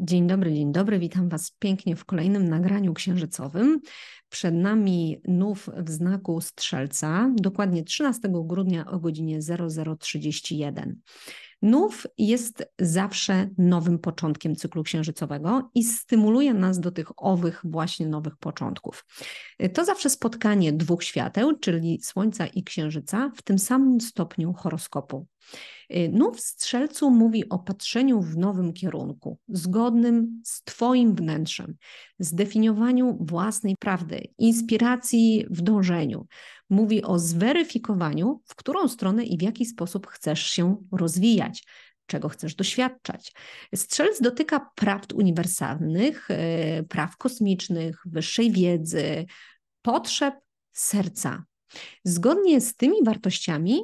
Dzień dobry, dzień dobry. Witam Was pięknie w kolejnym nagraniu księżycowym. Przed nami nów w znaku strzelca, dokładnie 13 grudnia o godzinie 0031. Nów jest zawsze nowym początkiem cyklu księżycowego i stymuluje nas do tych owych właśnie nowych początków. To zawsze spotkanie dwóch świateł, czyli Słońca i Księżyca, w tym samym stopniu horoskopu. Y, no, w strzelcu mówi o patrzeniu w nowym kierunku, zgodnym z Twoim wnętrzem, zdefiniowaniu własnej prawdy, inspiracji w dążeniu. Mówi o zweryfikowaniu, w którą stronę i w jaki sposób chcesz się rozwijać czego chcesz doświadczać. Strzelc dotyka prawd uniwersalnych, y, praw kosmicznych, wyższej wiedzy, potrzeb serca. Zgodnie z tymi wartościami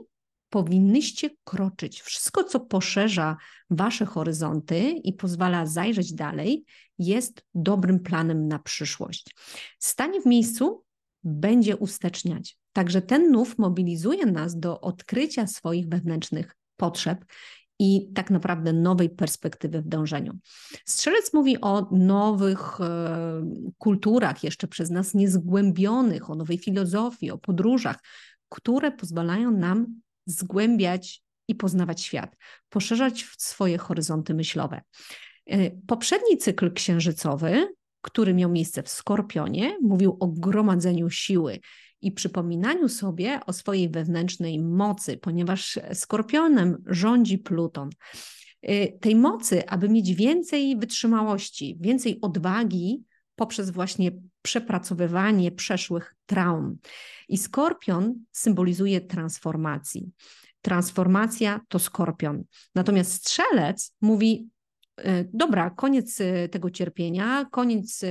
powinnyście kroczyć. Wszystko, co poszerza wasze horyzonty i pozwala zajrzeć dalej, jest dobrym planem na przyszłość. Stanie w miejscu będzie usteczniać. Także ten nów mobilizuje nas do odkrycia swoich wewnętrznych potrzeb i tak naprawdę nowej perspektywy w dążeniu. Strzelec mówi o nowych e, kulturach, jeszcze przez nas niezgłębionych, o nowej filozofii, o podróżach, które pozwalają nam zgłębiać i poznawać świat, poszerzać swoje horyzonty myślowe. E, poprzedni cykl księżycowy, który miał miejsce w Skorpionie, mówił o gromadzeniu siły i przypominaniu sobie o swojej wewnętrznej mocy, ponieważ Skorpionem rządzi Pluton. E, tej mocy, aby mieć więcej wytrzymałości, więcej odwagi, poprzez właśnie przepracowywanie przeszłych traum. I skorpion symbolizuje transformacji. Transformacja to skorpion. Natomiast strzelec mówi: e, Dobra, koniec e, tego cierpienia, koniec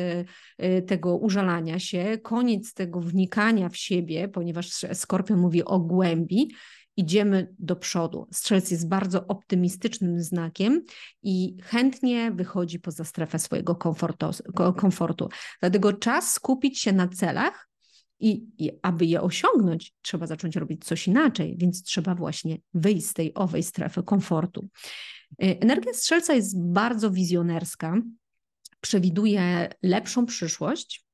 e, tego użalania się, koniec tego wnikania w siebie, ponieważ skorpion mówi o głębi idziemy do przodu. Strzelec jest bardzo optymistycznym znakiem i chętnie wychodzi poza strefę swojego komfortu. Dlatego czas skupić się na celach, i, I, aby je osiągnąć, trzeba zacząć robić coś inaczej, więc trzeba właśnie wyjść z tej owej strefy komfortu. E, energia strzelca jest bardzo wizjonerska, przewiduje lepszą przyszłość,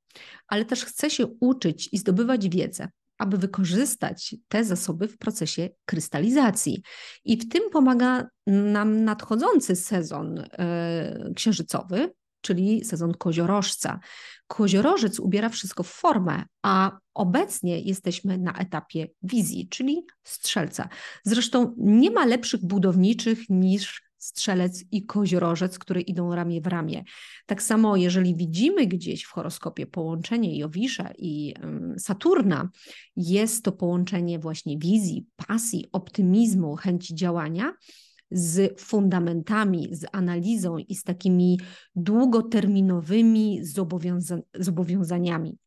ale też chce się uczyć i zdobywać wiedzę aby wykorzystać te zasoby w procesie krystalizacji. I w tym pomaga nam nadchodzący sezon e, księżycowy, czyli sezon koziorożca. Koziorożec ubiera wszystko w formę, a obecnie jesteśmy na etapie wizji, czyli strzelca. Zresztą nie ma lepszych budowniczych niż strzelec i koziorożec, które idą ramię w ramię. Tak samo, jeżeli widzimy gdzieś w horoskopie połączenie Jowisza i Saturna, jest to połączenie właśnie wizji, pasji, optymizmu, chęci działania z fundamentami, z analizą i z takimi długoterminowymi zobowiąza zobowiązaniami.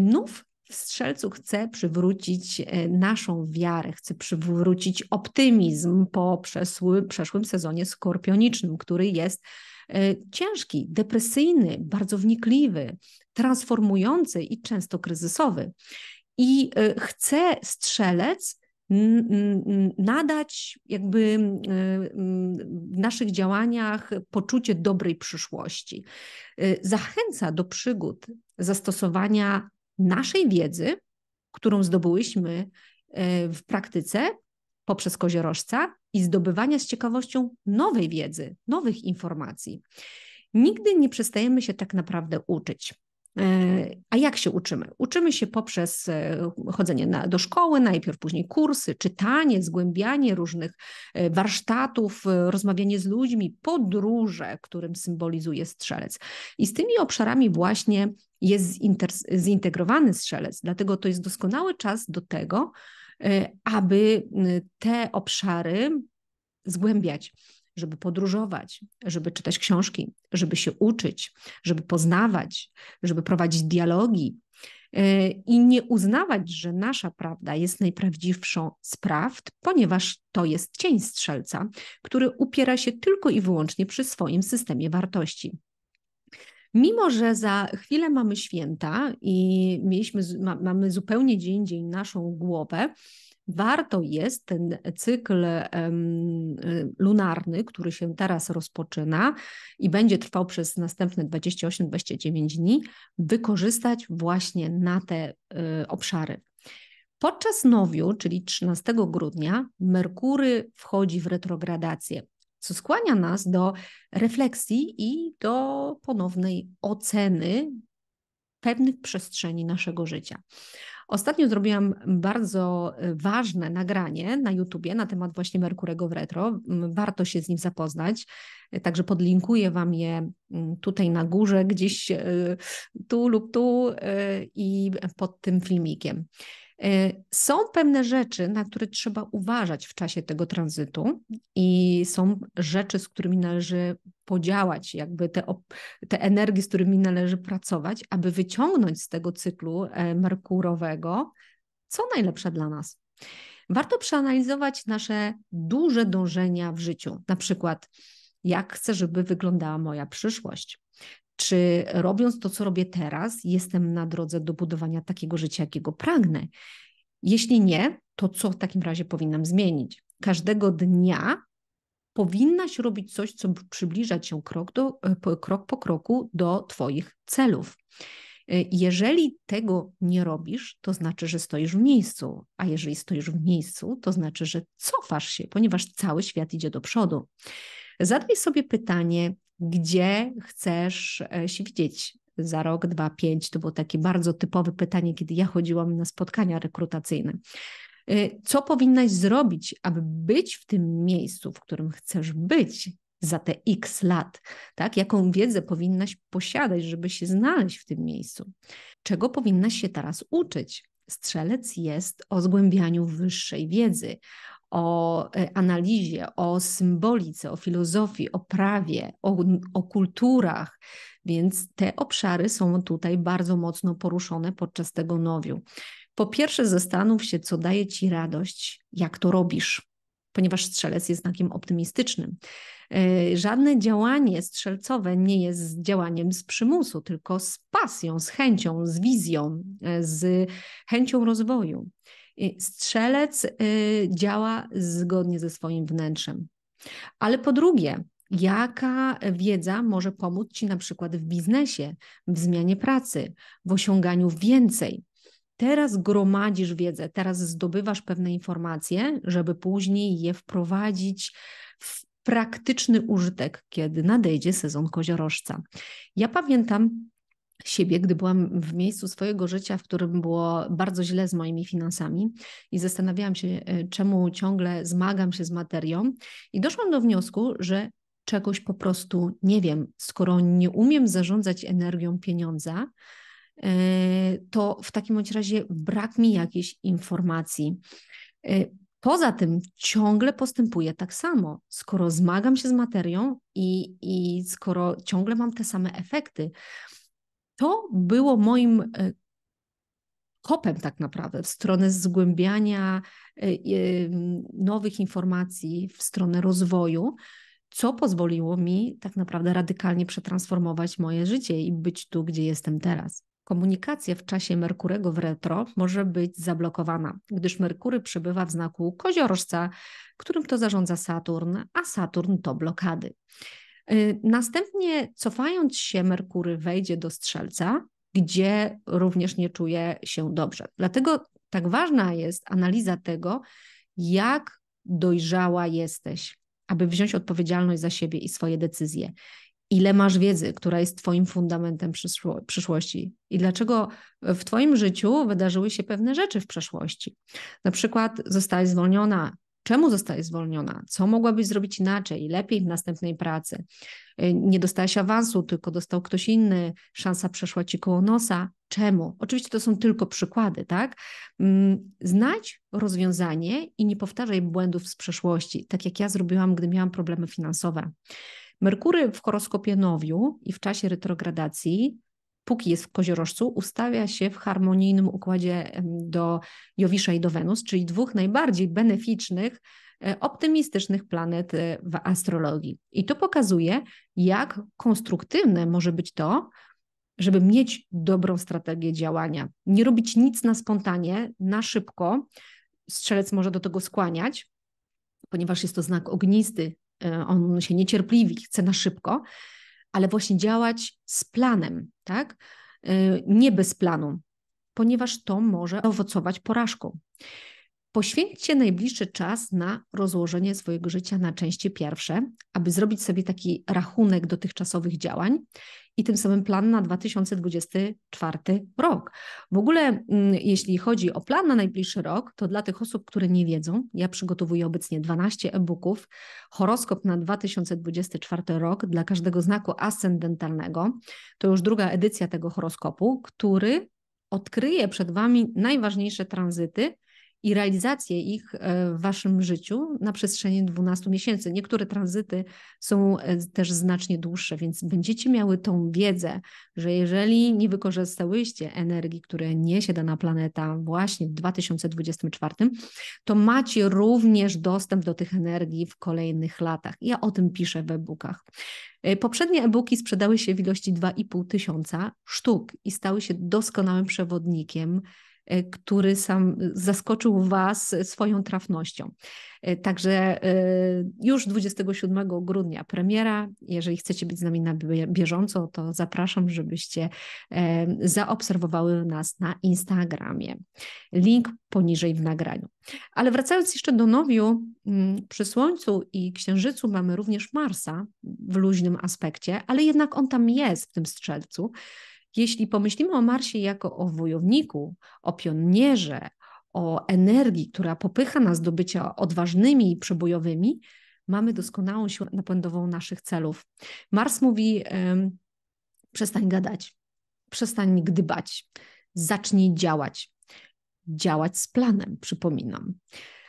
Nów w Strzelcu chcę przywrócić e, naszą wiarę, chcę przywrócić optymizm po przeszłym sezonie skorpionicznym, który jest e, ciężki, depresyjny, bardzo wnikliwy, transformujący i często kryzysowy. I e, chcę strzelec nadać jakby w naszych działaniach poczucie dobrej przyszłości. Zachęca do przygód zastosowania naszej wiedzy, którą zdobyłyśmy e, w praktyce poprzez koziorożca i zdobywania z ciekawością nowej wiedzy, nowych informacji. Nigdy nie przestajemy się tak naprawdę uczyć. E, a jak się uczymy? Uczymy się poprzez e, chodzenie na, do szkoły, najpierw później kursy, czytanie, zgłębianie różnych e, warsztatów, rozmawianie z ludźmi, podróże, którym symbolizuje strzelec. I z tymi obszarami właśnie jest zintegrowany strzelec, dlatego to jest doskonały czas do tego, aby te obszary zgłębiać żeby podróżować, żeby czytać książki, żeby się uczyć, żeby poznawać, żeby prowadzić dialogi e, i nie uznawać, że nasza prawda jest najprawdziwszą z prawd, ponieważ to jest cień strzelca, który upiera się tylko i wyłącznie przy swoim systemie wartości. Mimo, że za chwilę mamy święta i mieliśmy, ma, mamy zupełnie dzień dzień naszą głowę, warto jest ten cykl y, lunarny, który się teraz rozpoczyna i będzie trwał przez następne 28-29 dni, wykorzystać właśnie na te y, obszary. Podczas nowiu, czyli 13 grudnia, Merkury wchodzi w retrogradację, co skłania nas do refleksji i do ponownej oceny pewnych przestrzeni naszego życia. Ostatnio zrobiłam bardzo y, ważne nagranie na YouTubie na temat właśnie Merkurego w retro. Warto się z nim zapoznać, także podlinkuję Wam je tutaj na górze, gdzieś y, tu lub tu y, i pod tym filmikiem. Są pewne rzeczy, na które trzeba uważać w czasie tego tranzytu, i są rzeczy, z którymi należy podziałać, jakby te, te energie, z którymi należy pracować, aby wyciągnąć z tego cyklu e, merkurowego, co najlepsze dla nas. Warto przeanalizować nasze duże dążenia w życiu, na przykład jak chcę, żeby wyglądała moja przyszłość. Czy robiąc to, co robię teraz, jestem na drodze do budowania takiego życia, jakiego pragnę? Jeśli nie, to co w takim razie powinnam zmienić? Każdego dnia powinnaś robić coś, co przybliża cię krok, do, e, krok po kroku do Twoich celów. E, jeżeli tego nie robisz, to znaczy, że stoisz w miejscu, a jeżeli stoisz w miejscu, to znaczy, że cofasz się, ponieważ cały świat idzie do przodu. Zadaj sobie pytanie, gdzie chcesz e, się widzieć za rok, dwa, pięć. To było takie bardzo typowe pytanie, kiedy ja chodziłam na spotkania rekrutacyjne. Y, co powinnaś zrobić, aby być w tym miejscu, w którym chcesz być za te x lat? Tak? Jaką wiedzę powinnaś posiadać, żeby się znaleźć w tym miejscu? Czego powinnaś się teraz uczyć? Strzelec jest o zgłębianiu wyższej wiedzy, o e, analizie, o symbolice, o filozofii, o prawie, o, o, kulturach. Więc te obszary są tutaj bardzo mocno poruszone podczas tego nowiu. Po pierwsze, zastanów się, co daje ci radość, jak to robisz, ponieważ strzelec jest znakiem optymistycznym. E, żadne działanie strzelcowe nie jest działaniem z przymusu, tylko z pasją, z chęcią, z wizją, e, z chęcią rozwoju. Strzelec e, działa zgodnie ze swoim wnętrzem. Ale po drugie, jaka wiedza może pomóc Ci na przykład w biznesie, w zmianie pracy, w osiąganiu więcej? Teraz gromadzisz wiedzę, teraz zdobywasz pewne informacje, żeby później je wprowadzić w praktyczny użytek, kiedy nadejdzie sezon koziorożca. Ja pamiętam, siebie, gdy byłam w miejscu swojego życia, w którym było bardzo źle z moimi finansami i zastanawiałam się, e, czemu ciągle zmagam się z materią, i doszłam do wniosku, że czegoś po prostu nie wiem, skoro nie umiem zarządzać energią pieniądza. Y, to w takim bądź razie brak mi jakiejś informacji. Y, poza tym ciągle postępuję tak samo. Skoro zmagam się z materią i, i skoro ciągle mam te same efekty, to było moim y, kopem tak naprawdę w stronę zgłębiania nowych informacji, w stronę rozwoju, co pozwoliło mi tak naprawdę radykalnie przetransformować moje życie i być tu, gdzie jestem teraz. Komunikacja w czasie Merkurego w retro może być zablokowana, gdyż Merkury przebywa w znaku koziorożca, którym to zarządza Saturn, a Saturn to blokady. Y, następnie, cofając się, Merkury wejdzie do strzelca, gdzie również nie czuje się dobrze. Dlatego tak ważna jest analiza tego, jak dojrzała jesteś, aby wziąć odpowiedzialność za siebie i swoje decyzje ile masz wiedzy, która jest Twoim fundamentem przyszło, przyszłości i dlaczego w Twoim życiu wydarzyły się pewne rzeczy w przeszłości. Na przykład zostałaś zwolniona. Czemu zostałaś zwolniona? Co mogłabyś zrobić inaczej, lepiej w następnej pracy? Y, nie dostałaś awansu, tylko dostał ktoś inny, szansa przeszła ci koło nosa. Czemu? Oczywiście to są tylko przykłady, tak? Mm, znajdź rozwiązanie i nie powtarzaj błędów z przeszłości, tak jak ja zrobiłam, gdy miałam problemy finansowe Merkury w horoskopie Nowiu i w czasie retrogradacji, póki jest w koziorożcu, ustawia się w harmonijnym układzie do Jowisza i do Wenus, czyli dwóch najbardziej beneficznych, e, optymistycznych planet e, w astrologii. I to pokazuje, jak konstruktywne może być to, żeby mieć dobrą strategię działania. Nie robić nic na spontanie, na szybko. Strzelec może do tego skłaniać, ponieważ jest to znak ognisty, E, on się niecierpliwi, chce na szybko, ale właśnie działać z planem, tak? E, nie bez planu, ponieważ to może owocować porażką. Poświęćcie najbliższy czas na rozłożenie swojego życia na części pierwsze, aby zrobić sobie taki rachunek dotychczasowych działań i tym samym plan na 2024 rok. W ogóle, mm, jeśli chodzi o plan na najbliższy rok, to dla tych osób, które nie wiedzą, ja przygotowuję obecnie 12 e-booków, horoskop na 2024 rok dla każdego znaku ascendentalnego. To już druga edycja tego horoskopu, który odkryje przed Wami najważniejsze tranzyty, i realizację ich e, w waszym życiu na przestrzeni 12 miesięcy. Niektóre tranzyty są e, też znacznie dłuższe, więc będziecie miały tą wiedzę, że jeżeli nie wykorzystałyście energii, które niesie dana planeta właśnie w 2024, to macie również dostęp do tych energii w kolejnych latach. Ja o tym piszę w e-bookach. E, poprzednie e-booki sprzedały się w ilości 2,5 tysiąca sztuk i stały się doskonałym przewodnikiem E, który sam e, zaskoczył Was swoją trafnością. E, także już 27 grudnia premiera. Jeżeli chcecie być z nami na bieżąco, to zapraszam, żebyście zaobserwowały nas na Instagramie. Link poniżej w nagraniu. Ale wracając jeszcze do Nowiu, mm, przy Słońcu i Księżycu mamy również Marsa w luźnym aspekcie, ale jednak on tam jest w tym strzelcu. Jeśli pomyślimy o Marsie jako o wojowniku, o pionierze, o energii, która popycha nas do bycia odważnymi i przebojowymi, mamy doskonałą siłę napędową naszych celów. Mars mówi: przestań gadać, przestań gdybać, zacznij działać. Działać z planem, przypominam.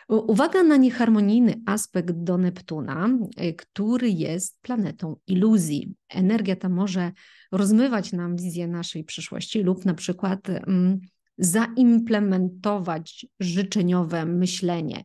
Uwaga na nieharmonijny aspekt do Neptuna, e, który jest planetą iluzji. Energia ta może rozmywać nam wizję naszej przyszłości lub na przykład mm, zaimplementować życzeniowe myślenie,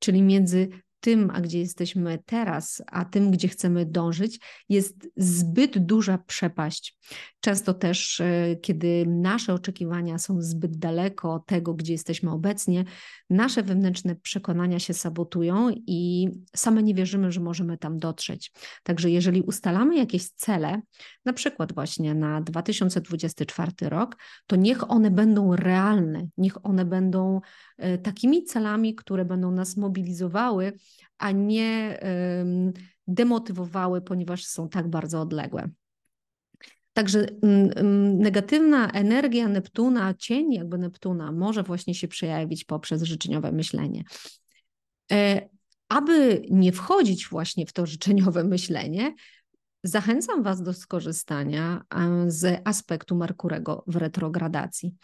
czyli między tym, a gdzie jesteśmy teraz, a tym, gdzie chcemy dążyć, jest zbyt duża przepaść. Często też, e, kiedy nasze oczekiwania są zbyt daleko od tego, gdzie jesteśmy obecnie, nasze wewnętrzne przekonania się sabotują i same nie wierzymy, że możemy tam dotrzeć. Także jeżeli ustalamy jakieś cele, na przykład właśnie na 2024 rok, to niech one będą realne, niech one będą e, takimi celami, które będą nas mobilizowały a nie demotywowały, ponieważ są tak bardzo odległe. Także negatywna energia Neptuna, cień jakby Neptuna, może właśnie się przejawić poprzez życzeniowe myślenie. E, aby nie wchodzić właśnie w to życzeniowe myślenie, zachęcam Was do skorzystania z aspektu Merkurego w retrogradacji.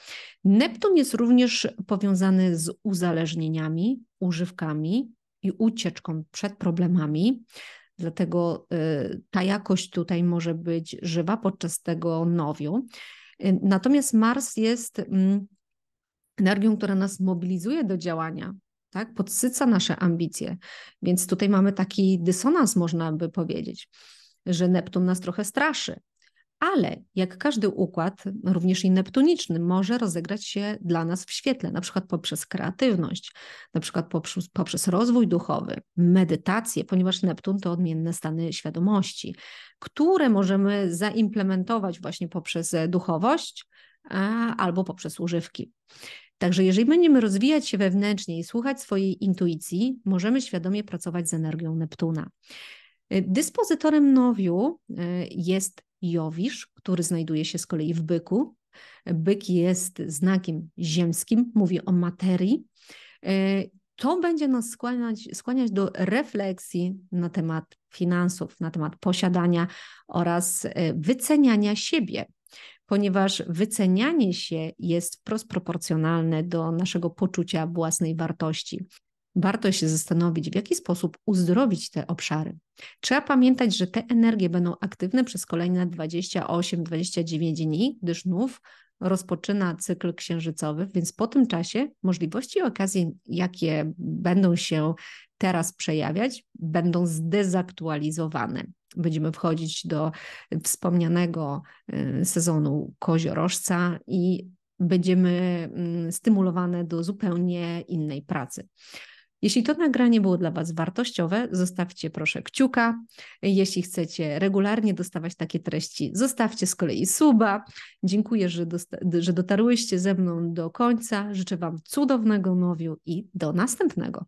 Neptun jest również powiązany z uzależnieniami, używkami, i ucieczką przed problemami. Dlatego y, ta jakość tutaj może być żywa podczas tego nowiu. Y, natomiast Mars jest mm, energią, która nas mobilizuje do działania, tak? podsyca nasze ambicje. Więc tutaj mamy taki dysonans, można by powiedzieć, że Neptun nas trochę straszy. Ale jak każdy układ, również i neptuniczny, może rozegrać się dla nas w świetle, na przykład poprzez kreatywność, na przykład poprzez, poprzez rozwój duchowy, medytację, ponieważ Neptun to odmienne stany świadomości, które możemy zaimplementować właśnie poprzez e, duchowość a, albo poprzez używki. Także jeżeli będziemy rozwijać się wewnętrznie i słuchać swojej intuicji, możemy świadomie pracować z energią Neptuna. E, dyspozytorem nowiu e, jest Jowisz, który znajduje się z kolei w byku. Byk jest znakiem ziemskim, mówi o materii. E, to będzie nas skłaniać, skłaniać do refleksji na temat finansów, na temat posiadania oraz e, wyceniania siebie, ponieważ wycenianie się jest wprost proporcjonalne do naszego poczucia własnej wartości warto się zastanowić, w jaki sposób uzdrowić te obszary. Trzeba pamiętać, że te energie będą aktywne przez kolejne 28-29 dni, gdyż znów rozpoczyna cykl księżycowy, więc po tym czasie możliwości i okazje, jakie będą się teraz przejawiać, będą zdezaktualizowane. Będziemy wchodzić do wspomnianego y, sezonu koziorożca i będziemy mm, stymulowane do zupełnie innej pracy. Jeśli to nagranie było dla Was wartościowe, zostawcie proszę kciuka. Jeśli chcecie regularnie dostawać takie treści, zostawcie z kolei suba. Dziękuję, że, że dotarłyście ze mną do końca. Życzę Wam cudownego nowiu i do następnego.